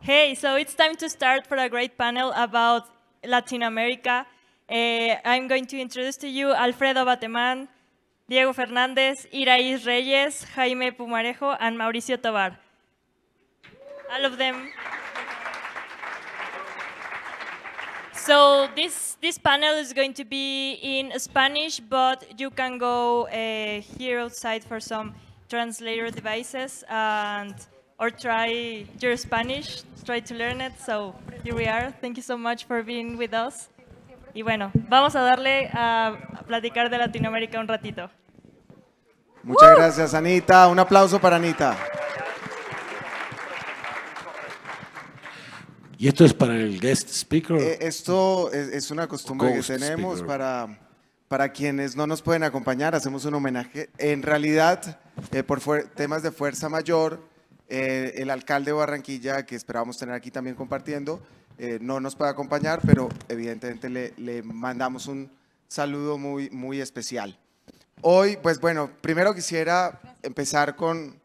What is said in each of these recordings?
Hey, so it's time to start for a great panel about Latin America. Eh, I'm going to introduce to you Alfredo Bateman, Diego Fernández, Iraís Reyes, Jaime Pumarejo, and Mauricio Tobar. All of them So this this panel is going to be in Spanish, but you can go uh, here outside for some translator devices and or try your Spanish, try to learn it. So here we are. Thank you so much for being with us. Y bueno, vamos a darle a platicar de Latinoamérica un ratito. Muchas gracias, Anita. Un aplauso para Anita. ¿Y esto es para el guest speaker? Eh, esto es, una costumbre que tenemos para, para quienes no nos pueden acompañar. Hacemos un homenaje. En realidad, eh, por temas de fuerza mayor, eh, el alcalde de Barranquilla, que esperábamos tener aquí también compartiendo, no nos puede acompañar, pero evidentemente le, le mandamos un saludo muy, muy especial. Hoy, pues bueno, primero quisiera empezar con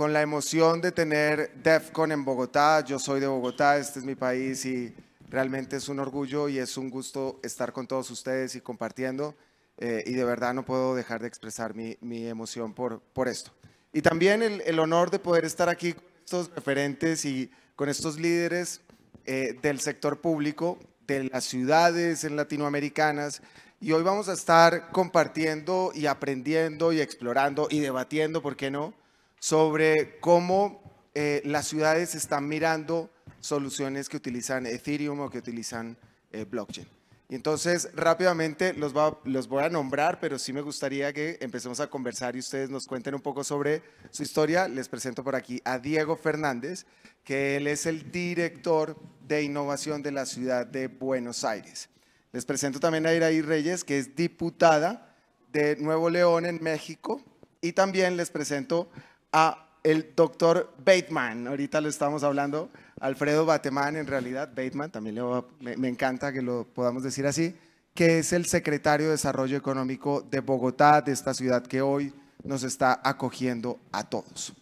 con la emoción de tener DEFCON en Bogotá. Yo soy de Bogotá, este es mi país y realmente es un orgullo y es un gusto estar con todos ustedes y compartiendo. Eh, y de verdad no puedo dejar de expresar mi, emoción por, por esto. Y también el, honor de poder estar aquí con estos referentes y con estos líderes eh, del sector público, de las ciudades latinoamericanas. Y hoy vamos a estar compartiendo y aprendiendo y explorando y debatiendo, ¿por qué no? sobre cómo eh, las ciudades están mirando soluciones que utilizan Ethereum o que utilizan eh, blockchain. Y entonces rápidamente los, va, los, voy a nombrar, pero sí me gustaría que empecemos a conversar y ustedes nos cuenten un poco sobre su historia. Les presento por aquí a Diego Fernández, que él es el director de innovación de la ciudad de Buenos Aires. Les presento también a Iraí Reyes, que es diputada de Nuevo León en México. Y también les presento a el doctor Bateman. Ahorita lo estamos hablando. Alfredo Bateman, en realidad, Bateman, también me, encanta que lo podamos decir así, que es el secretario de Desarrollo Económico de Bogotá, de esta ciudad que hoy nos está acogiendo a todos.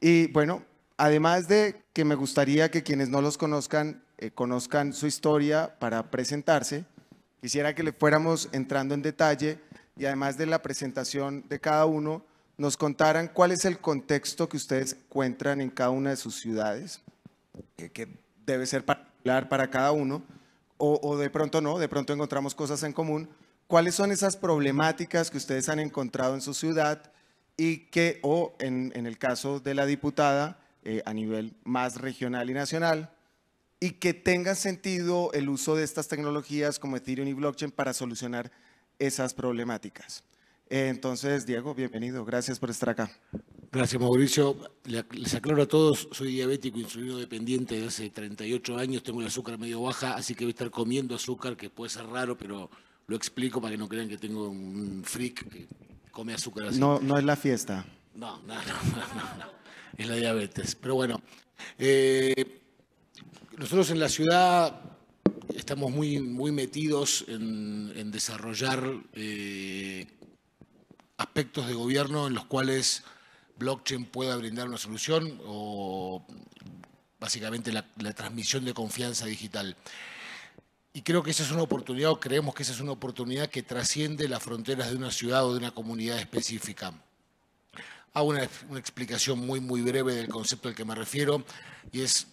Y bueno, además de que me gustaría que quienes no los conozcan, eh, conozcan su historia para presentarse, quisiera que le fuéramos entrando en detalle y además de la presentación de cada uno, nos contaran cuál es el contexto que ustedes encuentran en cada una de sus ciudades, que, debe ser particular para cada uno, o, de pronto no, de pronto encontramos cosas en común. ¿Cuáles son esas problemáticas que ustedes han encontrado en su ciudad y que, o en, el caso de la diputada, eh, a nivel más regional y nacional, y que tenga sentido el uso de estas tecnologías como Ethereum y blockchain para solucionar esas problemáticas? Entonces, Diego, bienvenido. Gracias por estar acá. Gracias, Mauricio. Les aclaro a todos, soy diabético, insulino dependiente desde hace 38 años, tengo el azúcar medio baja, así que voy a estar comiendo azúcar, que puede ser raro, pero lo explico para que no crean que tengo un freak que come azúcar No, no es la fiesta. No, no, no, no, no. es la diabetes. Pero bueno, eh, nosotros en la ciudad estamos muy, muy metidos en, desarrollar... Eh, aspectos de gobierno en los cuales blockchain pueda brindar una solución o básicamente la, transmisión de confianza digital. Y creo que esa es una oportunidad, o creemos que esa es una oportunidad que trasciende las fronteras de una ciudad o de una comunidad específica. Hago una, una, explicación muy, muy breve del concepto al que me refiero, y es,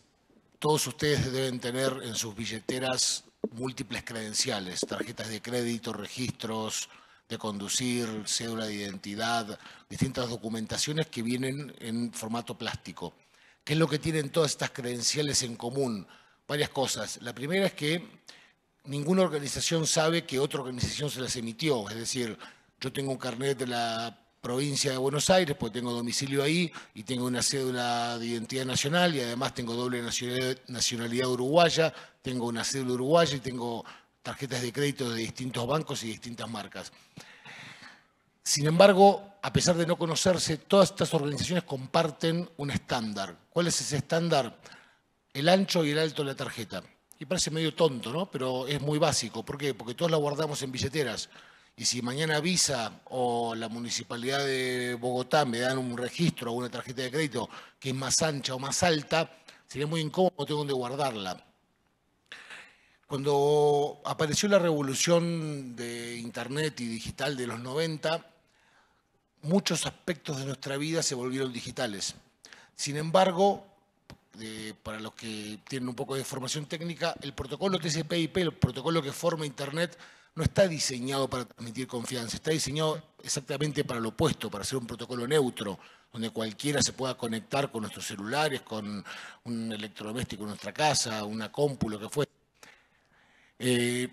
todos ustedes deben tener en sus billeteras múltiples credenciales, tarjetas de crédito, registros, de conducir, cédula de identidad, distintas documentaciones que vienen en formato plástico. ¿Qué es lo que tienen todas estas credenciales en común? Varias cosas. La primera es que ninguna organización sabe que otra organización se las emitió. Es decir, yo tengo un carnet de la provincia de Buenos Aires, pues tengo domicilio ahí y tengo una cédula de identidad nacional y además tengo doble nacionalidad uruguaya, tengo una cédula uruguaya y tengo tarjetas de crédito de distintos bancos y distintas marcas. Sin embargo, a pesar de no conocerse, todas estas organizaciones comparten un estándar. ¿Cuál es ese estándar? El ancho y el alto de la tarjeta. Y parece medio tonto, ¿no? Pero es muy básico. ¿Por qué? Porque todos la guardamos en billeteras. Y si mañana Visa o la Municipalidad de Bogotá me dan un registro o una tarjeta de crédito que es más ancha o más alta, sería muy incómodo, tengo donde guardarla. Cuando apareció la revolución de Internet y digital de los 90, muchos aspectos de nuestra vida se volvieron digitales. Sin embargo, para los que tienen un poco de formación técnica, el protocolo TCP/IP, el protocolo que forma Internet, no está diseñado para transmitir confianza, está diseñado exactamente para lo opuesto, para ser un protocolo neutro, donde cualquiera se pueda conectar con nuestros celulares, con un electrodoméstico en nuestra casa, una cómpula lo que fuese. Eh,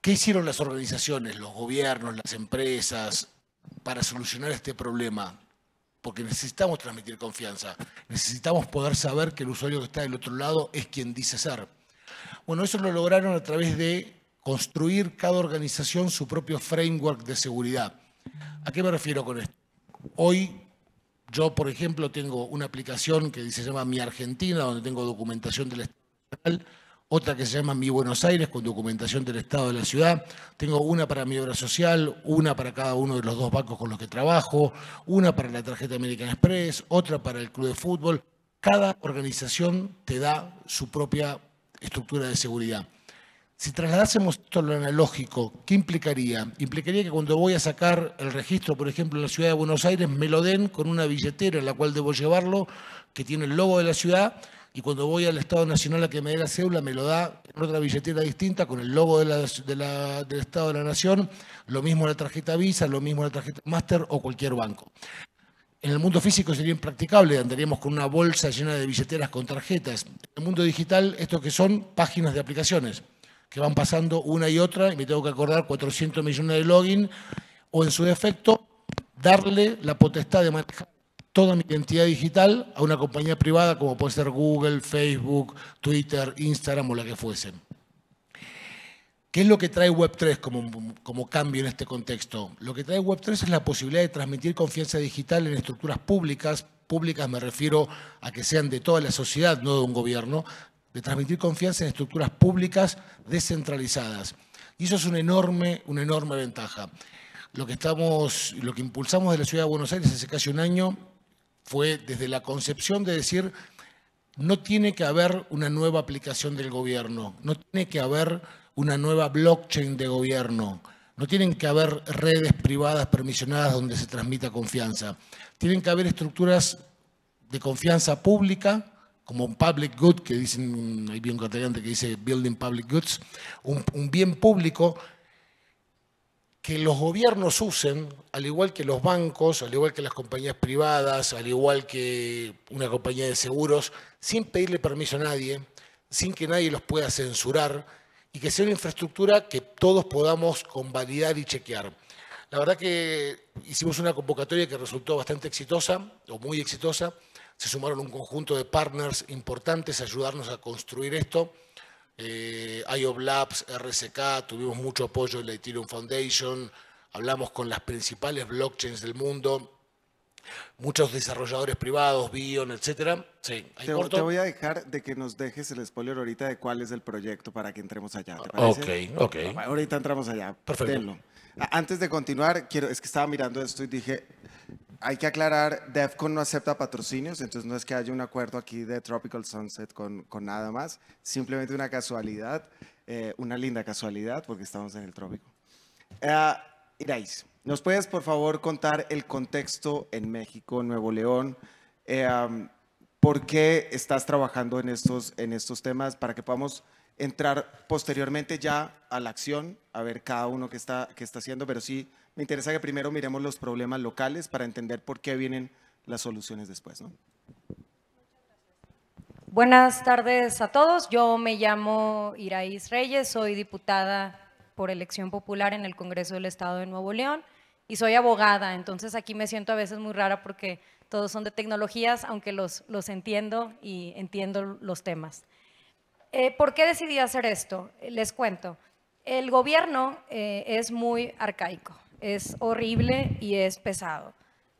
¿Qué hicieron las organizaciones, los gobiernos, las empresas para solucionar este problema? Porque necesitamos transmitir confianza, necesitamos poder saber que el usuario que está del otro lado es quien dice ser. Bueno, eso lo lograron a través de construir cada organización su propio framework de seguridad. ¿A qué me refiero con esto? Hoy yo, por ejemplo, tengo una aplicación que se llama Mi Argentina, donde tengo documentación del Estado otra que se llama Mi Buenos Aires, con documentación del Estado de la ciudad. Tengo una para mi obra social, una para cada uno de los dos bancos con los que trabajo, una para la tarjeta American Express, otra para el club de fútbol. Cada organización te da su propia estructura de seguridad. Si trasladásemos esto a lo analógico, ¿qué implicaría? Implicaría que cuando voy a sacar el registro, por ejemplo, en la ciudad de Buenos Aires, me lo den con una billetera en la cual debo llevarlo, que tiene el logo de la ciudad, y cuando voy al Estado Nacional a que me dé la cédula, me lo da otra billetera distinta con el logo del Estado de la Nación, lo mismo la tarjeta Visa, lo mismo la tarjeta Master o cualquier banco. En el mundo físico sería impracticable, andaríamos con una bolsa llena de billeteras con tarjetas. En el mundo digital, esto que son páginas de aplicaciones, que van pasando una y otra y me tengo que acordar 400 millones de login o en su defecto darle la potestad de manejar toda mi identidad digital a una compañía privada como puede ser Google, Facebook, Twitter, Instagram o la que fuesen. ¿Qué es lo que trae Web3 como, como, cambio en este contexto? Lo que trae Web3 es la posibilidad de transmitir confianza digital en estructuras públicas. Públicas me refiero a que sean de toda la sociedad, no de un gobierno. De transmitir confianza en estructuras públicas descentralizadas. Y eso es una enorme, una enorme ventaja. Lo que, estamos, lo que impulsamos de la Ciudad de Buenos Aires hace casi un año fue desde la concepción de decir, no tiene que haber una nueva aplicación del gobierno, no tiene que haber una nueva blockchain de gobierno, no tienen que haber redes privadas permisionadas donde se transmita confianza, tienen que haber estructuras de confianza pública, como un public good, que dicen, hay bien un que dice building public goods, un, un bien público que los gobiernos usen, al igual que los bancos, al igual que las compañías privadas, al igual que una compañía de seguros, sin pedirle permiso a nadie, sin que nadie los pueda censurar y que sea una infraestructura que todos podamos convalidar y chequear. La verdad que hicimos una convocatoria que resultó bastante exitosa o muy exitosa. Se sumaron un conjunto de partners importantes a ayudarnos a construir esto eh, IOB Labs, RSK, tuvimos mucho apoyo de la Ethereum Foundation, hablamos con las principales blockchains del mundo, muchos desarrolladores privados, Bion, etcétera. te, te, voy a dejar de que nos dejes el spoiler ahorita de cuál es el proyecto para que entremos allá. Ok, ok. Ah, ahorita entramos allá. Perfecto. Antes de continuar, quiero, es que estaba mirando esto y dije, hay que aclarar, DEFCON no acepta patrocinios, entonces no es que haya un acuerdo aquí de Tropical Sunset con, con nada más, simplemente una casualidad, eh, una linda casualidad, porque estamos en el trópico. Eh, Irais, ¿nos puedes por favor contar el contexto en México, Nuevo León? Eh, ¿Por qué estás trabajando en estos, en estos temas para que podamos entrar posteriormente ya a la acción, a ver cada uno qué está, qué está haciendo, pero sí me interesa que primero miremos los problemas locales para entender por qué vienen las soluciones después. Buenas tardes a todos. Yo me llamo Iraís Reyes, soy diputada por elección popular en el Congreso del Estado de Nuevo León y soy abogada, entonces aquí me siento a veces muy rara porque todos son de tecnologías, aunque los, los entiendo y entiendo los temas. Eh, ¿Por qué decidí hacer esto? Les cuento. El gobierno eh, es muy arcaico es horrible y es pesado.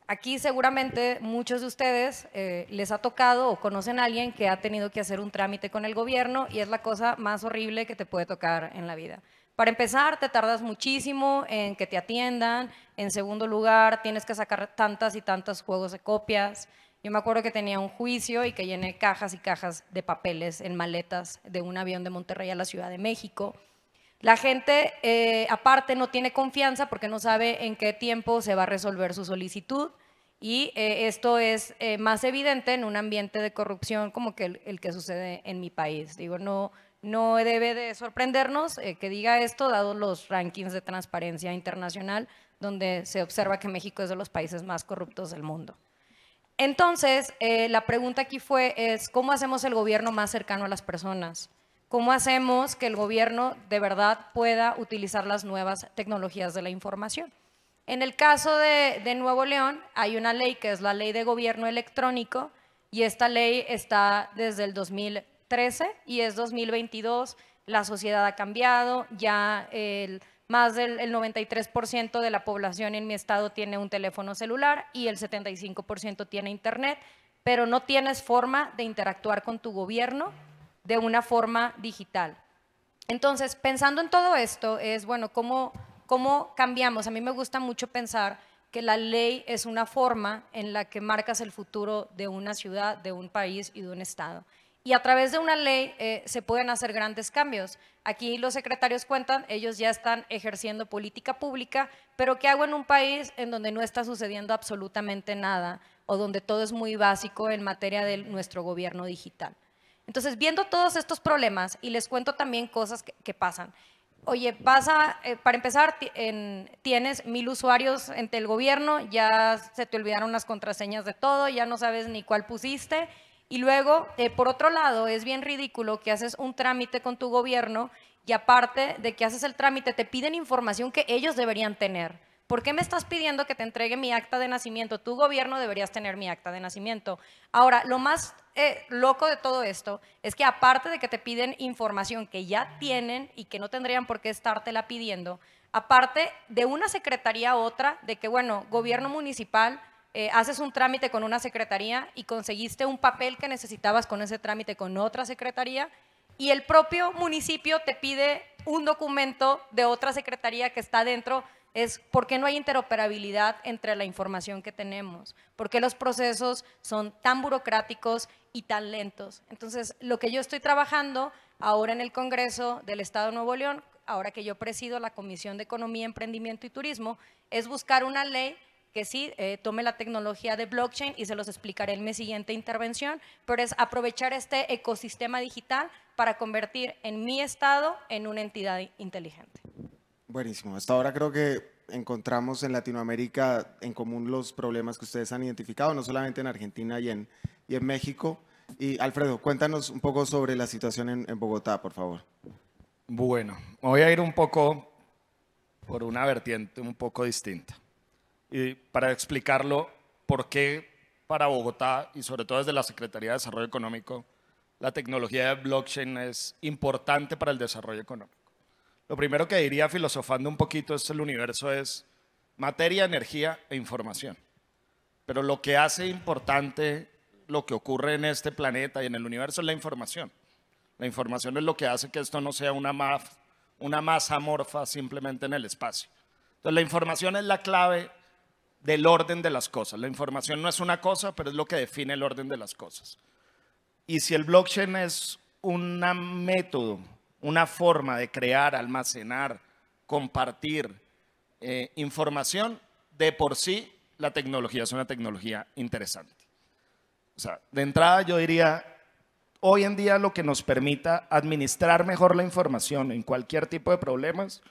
Aquí seguramente muchos de ustedes eh, les ha tocado o conocen a alguien que ha tenido que hacer un trámite con el gobierno y es la cosa más horrible que te puede tocar en la vida. Para empezar, te tardas muchísimo en que te atiendan. En segundo lugar, tienes que sacar tantas y tantos juegos de copias. Yo me acuerdo que tenía un juicio y que llené cajas y cajas de papeles en maletas de un avión de Monterrey a la Ciudad de México. La gente, eh, aparte, no tiene confianza porque no sabe en qué tiempo se va a resolver su solicitud y eh, esto es eh, más evidente en un ambiente de corrupción como el, que sucede en mi país. Digo, no, no debe de sorprendernos que diga esto, dado los rankings de transparencia internacional, donde se observa que México es de los países más corruptos del mundo. Entonces, la pregunta aquí fue, es, ¿cómo hacemos el gobierno más cercano a las personas? ¿Cómo hacemos que el gobierno de verdad pueda utilizar las nuevas tecnologías de la información? En el caso de, Nuevo León hay una ley que es la ley de gobierno electrónico y esta ley está desde el 2013 y es 2022, la sociedad ha cambiado, ya el, más del 93% de la población en mi estado tiene un teléfono celular y el 75% tiene internet, pero no tienes forma de interactuar con tu gobierno de una forma digital. Entonces, pensando en todo esto, es, bueno, ¿cómo, cómo cambiamos? A mí me gusta mucho pensar que la ley es una forma en la que marcas el futuro de una ciudad, de un país y de un Estado. Y a través de una ley eh, se pueden hacer grandes cambios. Aquí los secretarios cuentan, ellos ya están ejerciendo política pública, pero ¿qué hago en un país en donde no está sucediendo absolutamente nada o donde todo es muy básico en materia de nuestro gobierno digital? Entonces, viendo todos estos problemas, y les cuento también cosas que, pasan. Oye, pasa, eh, para empezar, tienes mil usuarios entre el gobierno, ya se te olvidaron las contraseñas de todo, ya no sabes ni cuál pusiste. Y luego, eh, por otro lado, es bien ridículo que haces un trámite con tu gobierno y aparte de que haces el trámite, te piden información que ellos deberían tener. ¿Por qué me estás pidiendo que te entregue mi acta de nacimiento? Tu gobierno deberías tener mi acta de nacimiento. Ahora, lo más eh, loco de todo esto es que aparte de que te piden información que ya tienen y que no tendrían por qué estártela pidiendo, aparte de una secretaría a otra, de que, bueno, gobierno municipal, eh, haces un trámite con una secretaría y conseguiste un papel que necesitabas con ese trámite con otra secretaría y el propio municipio te pide un documento de otra secretaría que está dentro es por qué no hay interoperabilidad entre la información que tenemos, por qué los procesos son tan burocráticos y tan lentos. Entonces, lo que yo estoy trabajando ahora en el Congreso del Estado de Nuevo León, ahora que yo presido la Comisión de Economía, Emprendimiento y Turismo, es buscar una ley que sí eh, tome la tecnología de blockchain y se los explicaré en mi siguiente intervención, pero es aprovechar este ecosistema digital para convertir en mi estado en una entidad inteligente. Buenísimo. Hasta ahora creo que encontramos en Latinoamérica en común los problemas que ustedes han identificado, no solamente en Argentina y en, y en México. Y Alfredo, cuéntanos un poco sobre la situación en, Bogotá, por favor. Bueno, voy a ir un poco por una vertiente un poco distinta. Y para explicarlo, por qué para Bogotá y sobre todo desde la Secretaría de Desarrollo Económico, la tecnología de blockchain es importante para el desarrollo económico. Lo primero que diría filosofando un poquito es el universo es materia, energía e información. Pero lo que hace importante lo que ocurre en este planeta y en el universo es la información. La información es lo que hace que esto no sea una, una masa amorfa simplemente en el espacio. Entonces la información es la clave del orden de las cosas. La información no es una cosa, pero es lo que define el orden de las cosas. Y si el blockchain es un método una forma de crear, almacenar, compartir eh, información, de por sí la tecnología es una tecnología interesante. O sea, de entrada yo diría, hoy en día lo que nos permita administrar mejor la información en cualquier tipo de problemas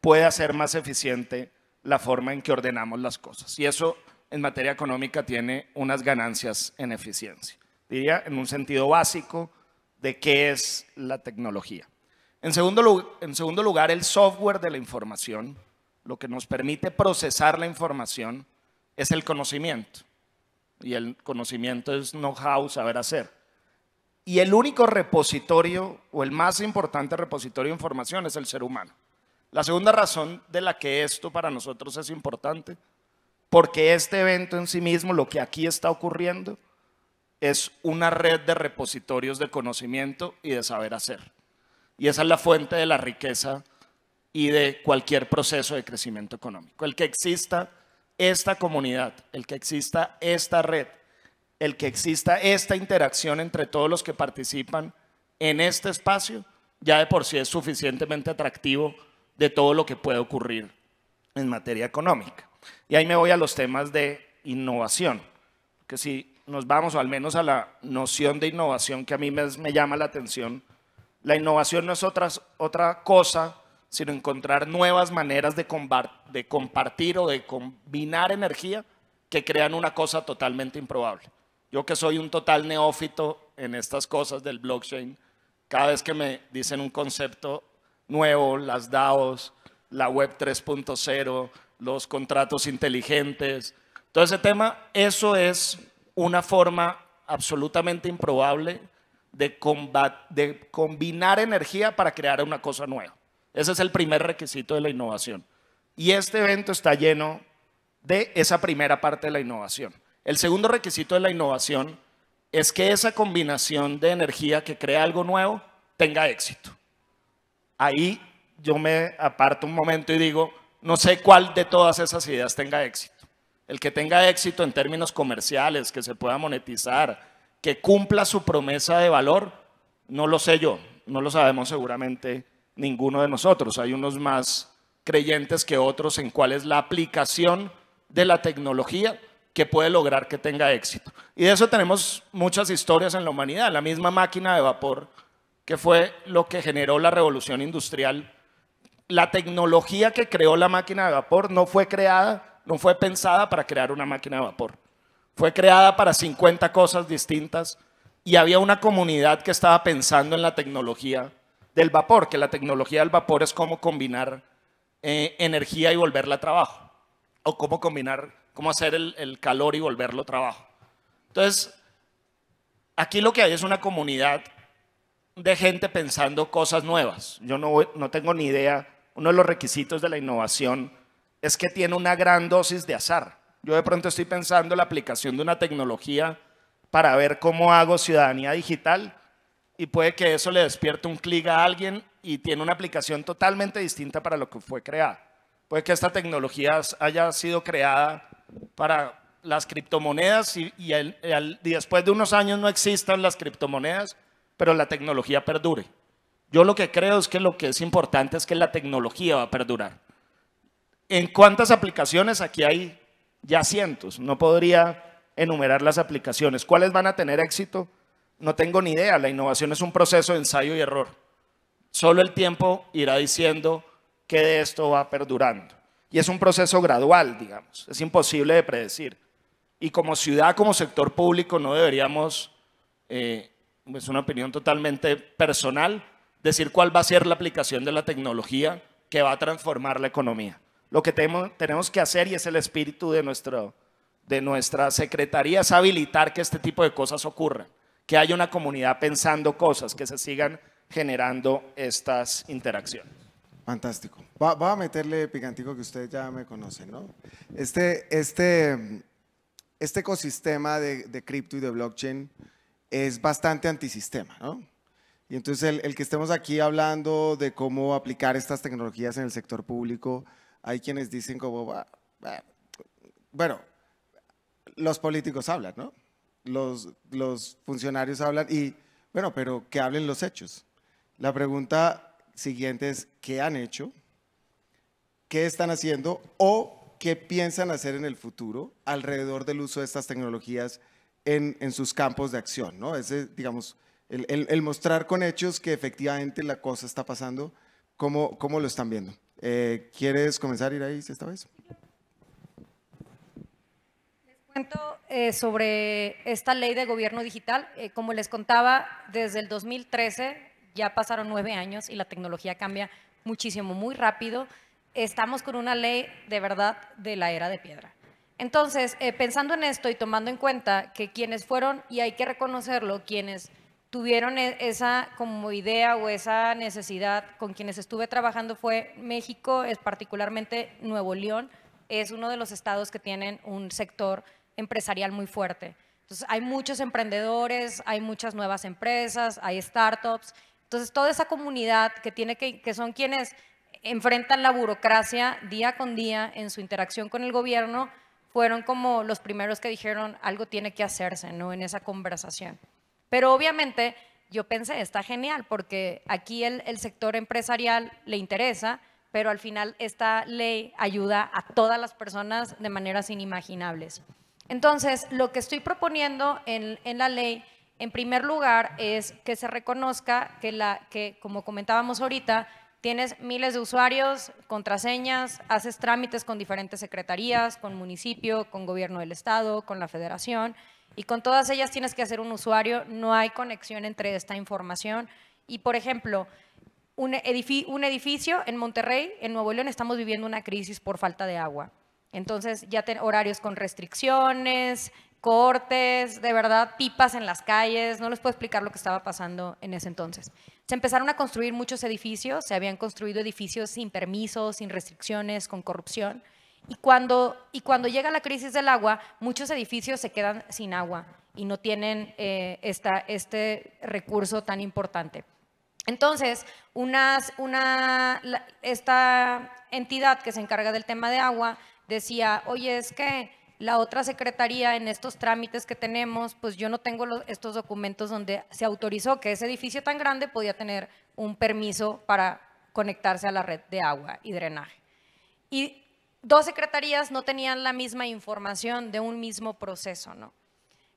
puede hacer más eficiente la forma en que ordenamos las cosas. Y eso en materia económica tiene unas ganancias en eficiencia. Diría, en un sentido básico, de qué es la tecnología. En segundo, lugar, el software de la información, lo que nos permite procesar la información, es el conocimiento. Y el conocimiento es know-how, saber hacer. Y el único repositorio o el más importante repositorio de información es el ser humano. La segunda razón de la que esto para nosotros es importante, porque este evento en sí mismo, lo que aquí está ocurriendo, es una red de repositorios de conocimiento y de saber hacer. Y esa es la fuente de la riqueza y de cualquier proceso de crecimiento económico. El que exista esta comunidad, el que exista esta red, el que exista esta interacción entre todos los que participan en este espacio, ya de por sí es suficientemente atractivo de todo lo que puede ocurrir en materia económica. Y ahí me voy a los temas de innovación, que si nos vamos, o al menos a la noción de innovación que a mí me, llama la atención, la innovación no es otra, cosa, sino encontrar nuevas maneras de, de compartir o de combinar energía que crean una cosa totalmente improbable. Yo que soy un total neófito en estas cosas del blockchain, cada vez que me dicen un concepto nuevo, las DAOs, la web 3.0, los contratos inteligentes, todo ese tema, eso es una forma absolutamente improbable de, de combinar energía para crear una cosa nueva. Ese es el primer requisito de la innovación. Y este evento está lleno de esa primera parte de la innovación. El segundo requisito de la innovación es que esa combinación de energía que crea algo nuevo tenga éxito. Ahí yo me aparto un momento y digo, no sé cuál de todas esas ideas tenga éxito el que tenga éxito en términos comerciales, que se pueda monetizar, que cumpla su promesa de valor, no lo sé yo, no lo sabemos seguramente ninguno de nosotros. Hay unos más creyentes que otros en cuál es la aplicación de la tecnología que puede lograr que tenga éxito. Y de eso tenemos muchas historias en la humanidad. La misma máquina de vapor que fue lo que generó la revolución industrial, la tecnología que creó la máquina de vapor no fue creada no fue pensada para crear una máquina de vapor. Fue creada para 50 cosas distintas y había una comunidad que estaba pensando en la tecnología del vapor, que la tecnología del vapor es cómo combinar eh, energía y volverla a trabajo, o cómo combinar, cómo hacer el, calor y volverlo a trabajo. Entonces, aquí lo que hay es una comunidad de gente pensando cosas nuevas. Yo no, no tengo ni idea, uno de los requisitos de la innovación es que tiene una gran dosis de azar. Yo de pronto estoy pensando en la aplicación de una tecnología para ver cómo hago ciudadanía digital y puede que eso le despierte un clic a alguien y tiene una aplicación totalmente distinta para lo que fue creada. Puede que esta tecnología haya sido creada para las criptomonedas y, y después de unos años no existan las criptomonedas, pero la tecnología perdure. Yo lo que creo es que lo que es importante es que la tecnología va a perdurar. ¿En cuántas aplicaciones? Aquí hay ya cientos. No podría enumerar las aplicaciones. ¿Cuáles van a tener éxito? No tengo ni idea. La innovación es un proceso de ensayo y error. Solo el tiempo irá diciendo que de esto va perdurando. Y es un proceso gradual, digamos. Es imposible de predecir. Y como ciudad, como sector público, no deberíamos, eh, es una opinión totalmente personal, decir cuál va a ser la aplicación de la tecnología que va a transformar la economía. Lo que tenemos que hacer, y es el espíritu de, nuestro, de nuestra secretaría, es habilitar que este tipo de cosas ocurran, que haya una comunidad pensando cosas, que se sigan generando estas interacciones. Fantástico. Va, a meterle picantico que ustedes ya me conocen, ¿no? Este, este, este ecosistema de, cripto y de blockchain es bastante antisistema, ¿no? Y entonces el, el que estemos aquí hablando de cómo aplicar estas tecnologías en el sector público, hay quienes dicen como, bueno, los políticos hablan, ¿no? Los, los funcionarios hablan y, bueno, pero que hablen los hechos. La pregunta siguiente es, ¿qué han hecho? ¿Qué están haciendo? ¿O qué piensan hacer en el futuro alrededor del uso de estas tecnologías en, sus campos de acción? ¿no? Ese, digamos, el, el mostrar con hechos que efectivamente la cosa está pasando, ¿cómo, cómo lo están viendo? Eh, ¿Quieres comenzar, Iraíz, esta vez? Les cuento eh, sobre esta ley de gobierno digital. Eh, como les contaba, desde el 2013 ya pasaron nueve años y la tecnología cambia muchísimo, muy rápido. Estamos con una ley de verdad de la era de piedra. Entonces, pensando en esto y tomando en cuenta que quienes fueron, y hay que reconocerlo, quienes tuvieron e, esa como idea o esa necesidad con quienes estuve trabajando fue México, es particularmente Nuevo León, es uno de los estados que tienen un sector empresarial muy fuerte. Entonces hay muchos emprendedores, hay muchas nuevas empresas, hay startups. Entonces toda esa comunidad que tiene que, que son quienes enfrentan la burocracia día con día en su interacción con el gobierno, fueron como los primeros que dijeron algo tiene que hacerse, ¿no? En esa conversación. Pero obviamente yo pensé, está genial, porque aquí el, sector empresarial le interesa, pero al final esta ley ayuda a todas las personas de maneras inimaginables. Entonces, lo que estoy proponiendo en, la ley, en primer lugar, es que se reconozca que, la, que, como comentábamos ahorita, tienes miles de usuarios, contraseñas, haces trámites con diferentes secretarías, con municipio, con gobierno del estado, con la federación, y con todas ellas tienes que hacer un usuario, no hay conexión entre esta información. Y, por ejemplo, un, edificio, un edificio en Monterrey, en Nuevo León, estamos viviendo una crisis por falta de agua. Entonces, ya horarios con restricciones, cortes, de verdad, pipas en las calles. No les puedo explicar lo que estaba pasando en ese entonces. Se empezaron a construir muchos edificios, se habían construido edificios sin permisos, sin restricciones, con corrupción. Y cuando, y cuando llega la crisis del agua, muchos edificios se quedan sin agua y no tienen eh, este recurso tan importante. Entonces, una, esta entidad que se encarga del tema de agua decía, oye, es que la otra secretaría en estos trámites que tenemos, pues yo no tengo estos documentos donde se autorizó que ese edificio tan grande podía tener un permiso para conectarse a la red de agua y drenaje. Y dos secretarías no tenían la misma información de un mismo proceso, ¿no?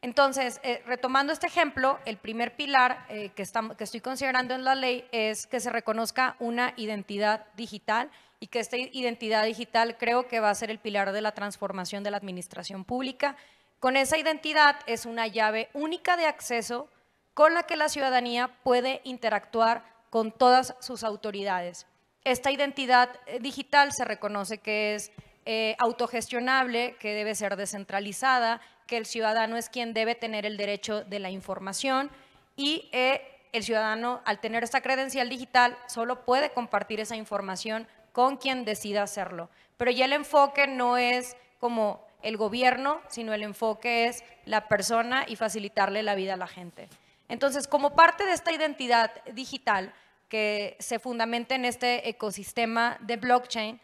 Entonces, eh, retomando este ejemplo, el primer pilar eh, que, que estoy considerando en la ley es que se reconozca una identidad digital y que esta identidad digital creo que va a ser el pilar de la transformación de la administración pública. Con esa identidad es una llave única de acceso con la que la ciudadanía puede interactuar con todas sus autoridades. Esta identidad eh, digital se reconoce que es eh, autogestionable, que debe ser descentralizada, que el ciudadano es quien debe tener el derecho de la información y eh, el ciudadano, al tener esta credencial digital, solo puede compartir esa información con quien decida hacerlo. Pero ya el enfoque no es como el gobierno, sino el enfoque es la persona y facilitarle la vida a la gente. Entonces, como parte de esta identidad digital, que se fundamenta en este ecosistema de blockchain,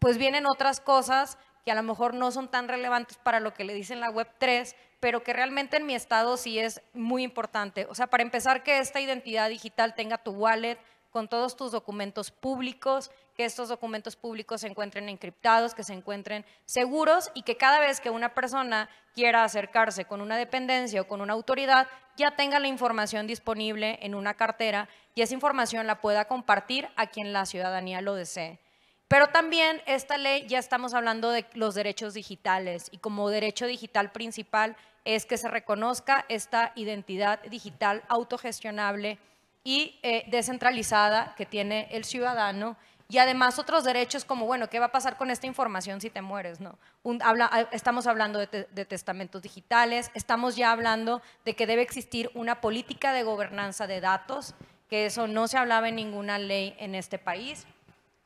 pues vienen otras cosas que a lo mejor no son tan relevantes para lo que le dicen la web 3, pero que realmente en mi estado sí es muy importante. O sea, para empezar, que esta identidad digital tenga tu wallet con todos tus documentos públicos, que estos documentos públicos se encuentren encriptados, que se encuentren seguros y que cada vez que una persona quiera acercarse con una dependencia o con una autoridad, ya tenga la información disponible en una cartera y esa información la pueda compartir a quien la ciudadanía lo desee. Pero también esta ley ya estamos hablando de los derechos digitales y como derecho digital principal es que se reconozca esta identidad digital autogestionable y eh, descentralizada que tiene el ciudadano y además otros derechos como, bueno, ¿qué va a pasar con esta información si te mueres? No? Ah, estamos hablando de, de testamentos digitales, estamos ya hablando de que debe existir una política de gobernanza de datos que eso no se hablaba en ninguna ley en este país.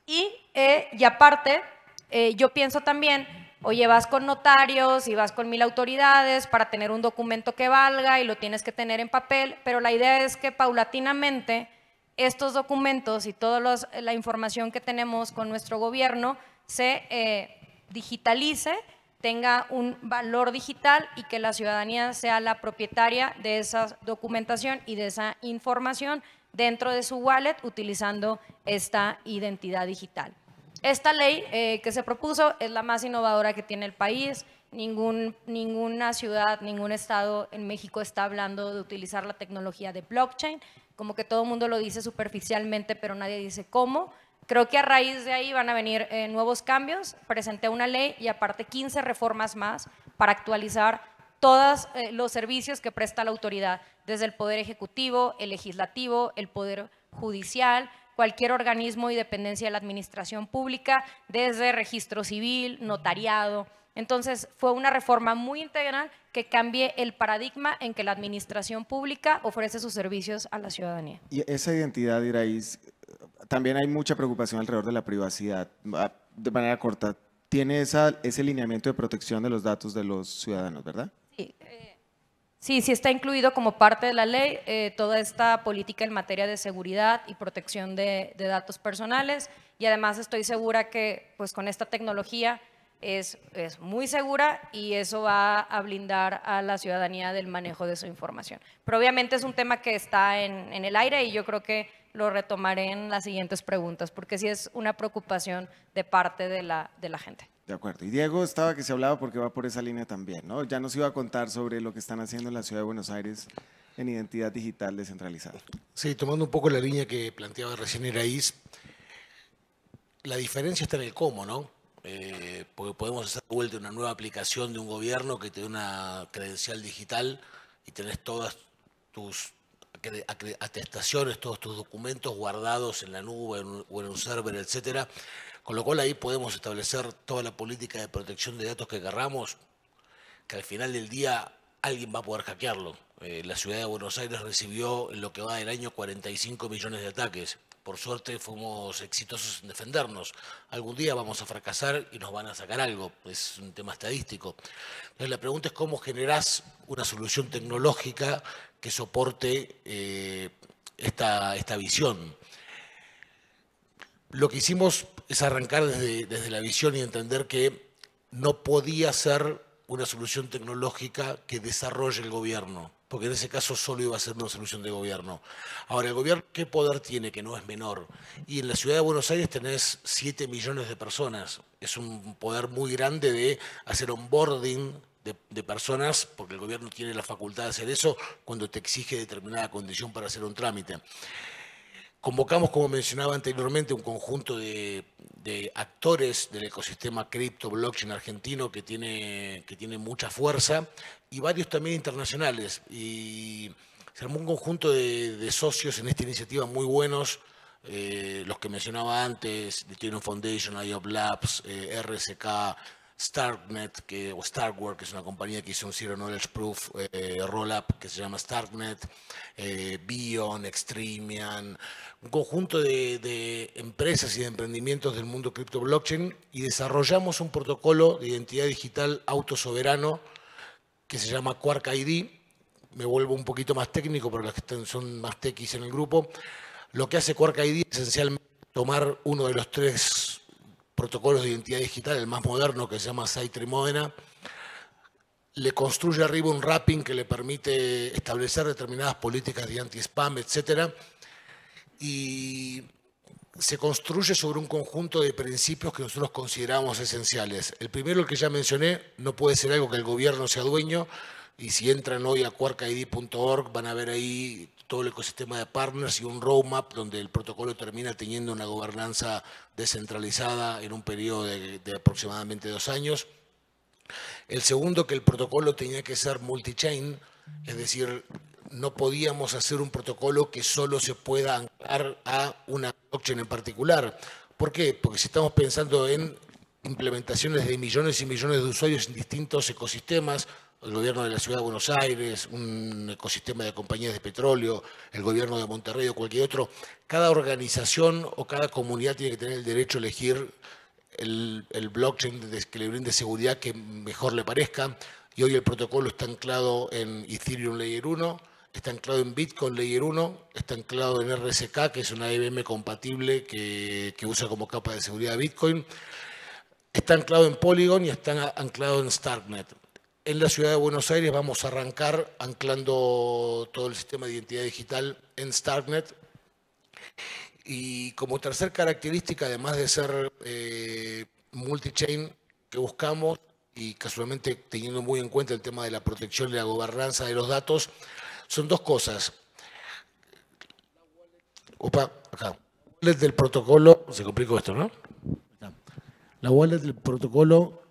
Y, eh, aparte, eh, yo pienso también, oye, vas con notarios y vas con mil autoridades para tener un documento que valga y lo tienes que tener en papel, pero la idea es que paulatinamente estos documentos y toda la información que tenemos con nuestro gobierno se eh, digitalice, tenga un valor digital y que la ciudadanía sea la propietaria de esa documentación y de esa información dentro de su wallet utilizando esta identidad digital. Esta ley eh, que se propuso es la más innovadora que tiene el país. Ningún, ninguna ciudad, ningún estado en México está hablando de utilizar la tecnología de blockchain. Como que todo el mundo lo dice superficialmente, pero nadie dice cómo. Creo que a raíz de ahí van a venir eh, nuevos cambios. Presenté una ley y aparte 15 reformas más para actualizar todos eh, los servicios que presta la autoridad, desde el Poder Ejecutivo, el Legislativo, el Poder Judicial, cualquier organismo y dependencia de la administración pública, desde registro civil, notariado. Entonces, fue una reforma muy integral que cambie el paradigma en que la administración pública ofrece sus servicios a la ciudadanía. Y esa identidad, Iraíz, también hay mucha preocupación alrededor de la privacidad. Ah, de manera corta, tiene esa, ese lineamiento de protección de los datos de los ciudadanos, ¿verdad? Sí, sí, está incluido como parte de la ley eh, toda esta política en materia de seguridad y protección de, datos personales y además estoy segura que pues con esta tecnología es, es muy segura y eso va a blindar a la ciudadanía del manejo de su información. Pero obviamente es un tema que está en, el aire y yo creo que lo retomaré en las siguientes preguntas porque sí es una preocupación de parte de de la gente. De acuerdo. Y Diego estaba que se hablaba porque va por esa línea también, ¿no? Ya nos iba a contar sobre lo que están haciendo en la ciudad de Buenos Aires en identidad digital descentralizada. Sí, tomando un poco la línea que planteaba recién Iraíz, la diferencia está en el cómo, ¿no? Eh, porque podemos hacer vuelta una nueva aplicación de un gobierno que te dé una credencial digital y tenés todas tus atestaciones, todos tus documentos guardados en la nube o en un server, etcétera con lo cual ahí podemos establecer toda la política de protección de datos que querramos, que al final del día alguien va a poder hackearlo. Eh, la ciudad de Buenos Aires recibió en lo que va del año 45 millones de ataques. Por suerte fuimos exitosos en defendernos. Algún día vamos a fracasar y nos van a sacar algo. Es un tema estadístico. Entonces la pregunta es cómo generás una solución tecnológica que soporte eh, esta, esta visión. Lo que hicimos es arrancar desde, la visión y entender que no podía ser una solución tecnológica que desarrolle el gobierno, porque en ese caso solo iba a ser una solución de gobierno. Ahora, el gobierno, ¿qué poder tiene que no es menor? Y en la ciudad de Buenos Aires tenés 7 millones de personas. Es un poder muy grande de hacer onboarding de, de personas, porque el gobierno tiene la facultad de hacer eso cuando te exige determinada condición para hacer un trámite. Convocamos, como mencionaba anteriormente, un conjunto de, actores del ecosistema cripto blockchain argentino que tiene, que tiene mucha fuerza y varios también internacionales. Y se armó un conjunto de, socios en esta iniciativa muy buenos, eh, los que mencionaba antes, Ethereum Foundation, IOP Labs, eh, RSK, Starknet, que, o Starkware, que es una compañía que hizo un Zero Knowledge Proof eh, Rollup que se llama Starknet, Bion, Extremian, un conjunto de, empresas y de emprendimientos del mundo cripto blockchain y desarrollamos un protocolo de identidad digital autosoberano que se llama Quark ID. Me vuelvo un poquito más técnico, pero los que son más techis en el grupo. Lo que hace Quark ID es esencialmente tomar uno de los tres protocolos de identidad digital, el más moderno que se llama Saitre le construye arriba un wrapping que le permite establecer determinadas políticas de anti-spam, etcétera, y se construye sobre un conjunto de principios que nosotros consideramos esenciales. El primero, el que ya mencioné, no puede ser algo que el gobierno sea dueño, y si entran hoy a quarkid.org van a ver ahí todo el ecosistema de partners y un roadmap donde el protocolo termina teniendo una gobernanza descentralizada en un periodo de, de aproximadamente dos años. El segundo, que el protocolo tenía que ser multi-chain, es decir, no podíamos hacer un protocolo que solo se pueda anclar a una blockchain en particular. ¿Por qué? Porque si estamos pensando en implementaciones de millones y millones de usuarios en distintos ecosistemas, el gobierno de la Ciudad de Buenos Aires, un ecosistema de compañías de petróleo, el gobierno de Monterrey o cualquier otro, cada organización o cada comunidad tiene que tener el derecho a elegir el, blockchain que le brinde seguridad que mejor le parezca. Y hoy el protocolo está anclado en Ethereum Layer 1, está anclado en Bitcoin Layer 1, está anclado en RSK, que es una IBM compatible que, usa como capa de seguridad Bitcoin, está anclado en Polygon y está anclado en Starknet. En la ciudad de Buenos Aires vamos a arrancar anclando todo el sistema de identidad digital en Starknet. Y como tercer característica, además de ser eh, multi-chain que buscamos y casualmente teniendo muy en cuenta el tema de la protección y la gobernanza de los datos, son dos cosas. Opa, acá. Wallet del protocolo, se complicó esto, ¿no? La wallet del protocolo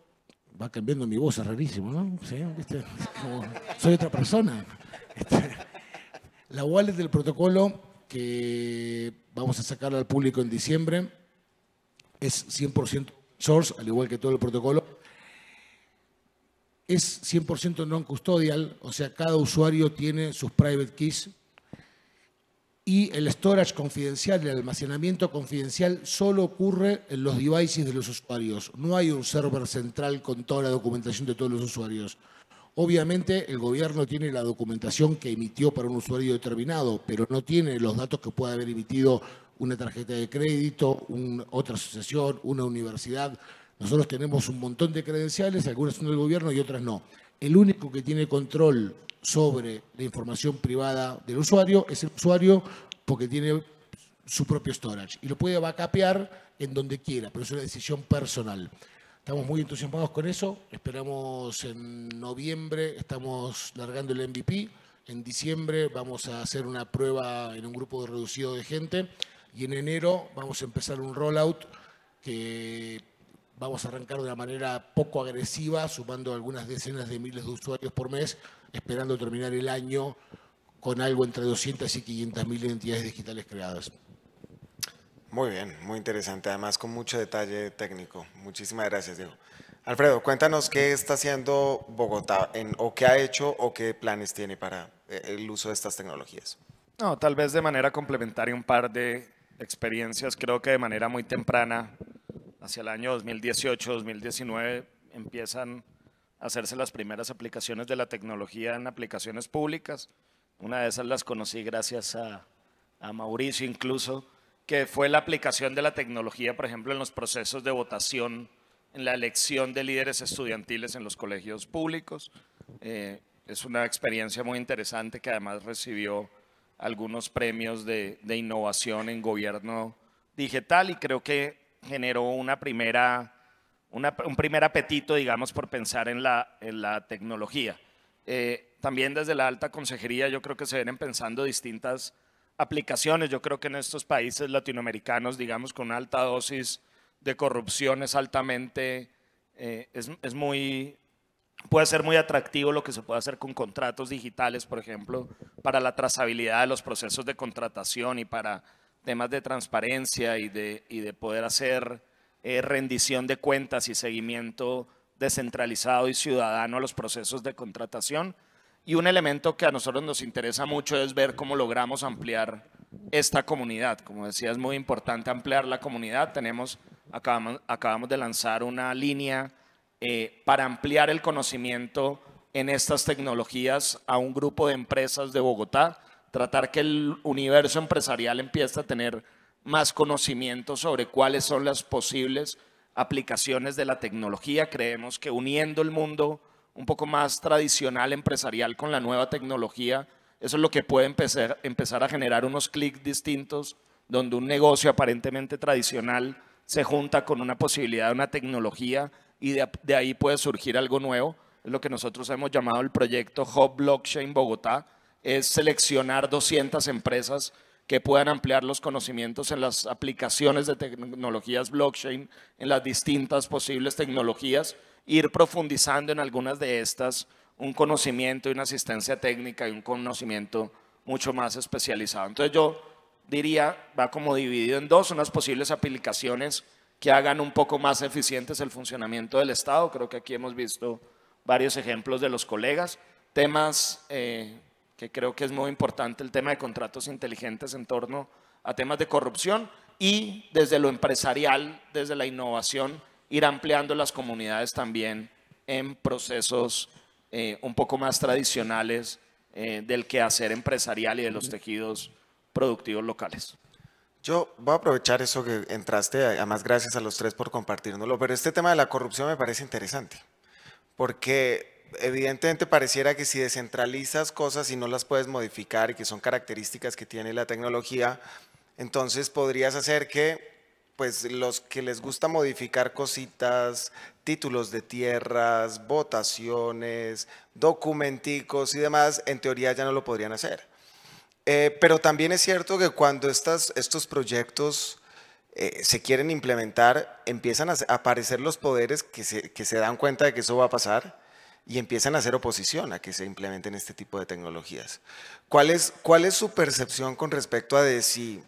va cambiando mi voz, es rarísimo, ¿no? ¿Sí? soy otra persona. Este, la wallet del protocolo que vamos a sacar al público en diciembre es 100% source, al igual que todo el protocolo es 100% non-custodial, o sea, cada usuario tiene sus private keys y el storage confidencial, el almacenamiento confidencial solo ocurre en los devices de los usuarios. No hay un server central con toda la documentación de todos los usuarios. Obviamente el gobierno tiene la documentación que emitió para un usuario determinado, pero no tiene los datos que puede haber emitido una tarjeta de crédito, otra asociación, una universidad, nosotros tenemos un montón de credenciales, algunas son del gobierno y otras no. El único que tiene control sobre la información privada del usuario es el usuario porque tiene su propio storage y lo puede backupear en donde quiera, pero es una decisión personal. Estamos muy entusiasmados con eso, esperamos en noviembre, estamos largando el MVP, en diciembre vamos a hacer una prueba en un grupo reducido de gente y en enero vamos a empezar un rollout que Vamos a arrancar de una manera poco agresiva, sumando algunas decenas de miles de usuarios por mes, esperando terminar el año con algo entre 200 y 500 mil entidades digitales creadas. Muy bien, muy interesante, además con mucho detalle técnico. Muchísimas gracias, Diego. Alfredo, cuéntanos qué está haciendo Bogotá en, o qué ha hecho o qué planes tiene para eh, el uso de estas tecnologías. No, tal vez de manera complementaria un par de experiencias, creo que de manera muy temprana hacia el año 2018-2019 empiezan a hacerse las primeras aplicaciones de la tecnología en aplicaciones públicas. Una de esas las conocí gracias a, Mauricio incluso, que fue la aplicación de la tecnología, por ejemplo, en los procesos de votación, en la elección de líderes estudiantiles en los colegios públicos. Eh, es una experiencia muy interesante que además recibió algunos premios de, de, innovación en gobierno digital y creo que generó una primera, un primer apetito, digamos, por pensar en la, en la tecnología. Eh, también desde la alta consejería yo creo que se vienen pensando distintas aplicaciones. Yo creo que en estos países latinoamericanos, digamos, con alta dosis de corrupción es altamente, eh, es, muy, puede ser muy atractivo lo que se puede hacer con contratos digitales, por ejemplo, para la trazabilidad de los procesos de contratación y para temas de transparencia y de, poder hacer eh, rendición de cuentas y seguimiento descentralizado y ciudadano a los procesos de contratación. Y un elemento que a nosotros nos interesa mucho es ver cómo logramos ampliar esta comunidad. Como decía, es muy importante ampliar la comunidad. Tenemos, acabamos, de lanzar una línea eh, para ampliar el conocimiento en estas tecnologías a un grupo de empresas de Bogotá tratar que el universo empresarial empiece a tener más conocimiento sobre cuáles son las posibles aplicaciones de la tecnología. Creemos que uniendo el mundo un poco más tradicional empresarial con la nueva tecnología, eso es lo que puede empezar, a generar unos clics distintos donde un negocio aparentemente tradicional se junta con una posibilidad de una tecnología y de ahí puede surgir algo nuevo. Es lo que nosotros hemos llamado el proyecto Hub Blockchain Bogotá, es seleccionar 200 empresas que puedan ampliar los conocimientos en las aplicaciones de tecnologías blockchain, en las distintas posibles tecnologías, ir profundizando en algunas de estas, un conocimiento y una asistencia técnica y un conocimiento mucho más especializado. Entonces yo diría, va como dividido en dos, unas posibles aplicaciones que hagan un poco más eficientes el funcionamiento del Estado. Creo que aquí hemos visto varios ejemplos de los colegas. Temas eh, que creo que es muy importante el tema de contratos inteligentes en torno a temas de corrupción y desde lo empresarial, desde la innovación, ir ampliando las comunidades también en procesos eh, un poco más tradicionales eh, del quehacer empresarial y de los tejidos productivos locales. Yo voy a aprovechar eso que entraste, además gracias a los tres por compartirnoslo, pero este tema de la corrupción me parece interesante, porque evidentemente pareciera que si descentralizas cosas y no las puedes modificar y que son características que tiene la tecnología, entonces podrías hacer que pues los que les gusta modificar cositas, títulos de tierras, votaciones, documenticos y demás, en teoría ya no lo podrían hacer. Eh, pero también es cierto que cuando estos proyectos eh, se quieren implementar, empiezan a aparecer los poderes que se dan cuenta de que eso va a pasar y empiezan a hacer oposición a que se implementen este tipo de tecnologías. ¿Cuál es, cuál es su percepción con respecto a de si